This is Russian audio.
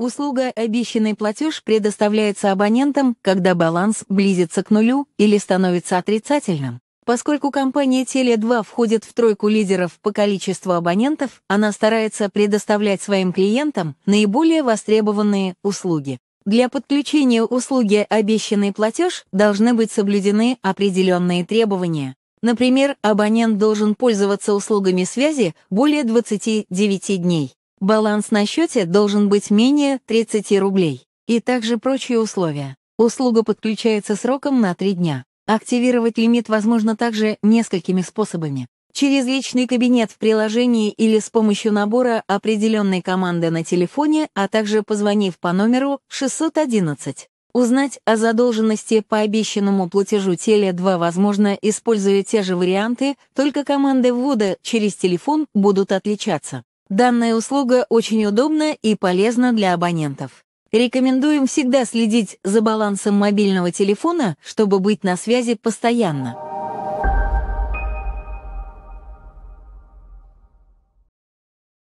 Услуга «Обещанный платеж» предоставляется абонентам, когда баланс близится к нулю или становится отрицательным. Поскольку компания Теле2 входит в тройку лидеров по количеству абонентов, она старается предоставлять своим клиентам наиболее востребованные услуги. Для подключения услуги «Обещанный платеж» должны быть соблюдены определенные требования. Например, абонент должен пользоваться услугами связи более 29 дней. Баланс на счете должен быть менее 30 рублей. И также прочие условия. Услуга подключается сроком на 3 дня. Активировать лимит возможно также несколькими способами. Через личный кабинет в приложении или с помощью набора определенной команды на телефоне, а также позвонив по номеру 611. Узнать о задолженности по обещанному платежу Теле2 возможно, используя те же варианты, только команды ввода через телефон будут отличаться. Данная услуга очень удобна и полезна для абонентов. Рекомендуем всегда следить за балансом мобильного телефона, чтобы быть на связи постоянно.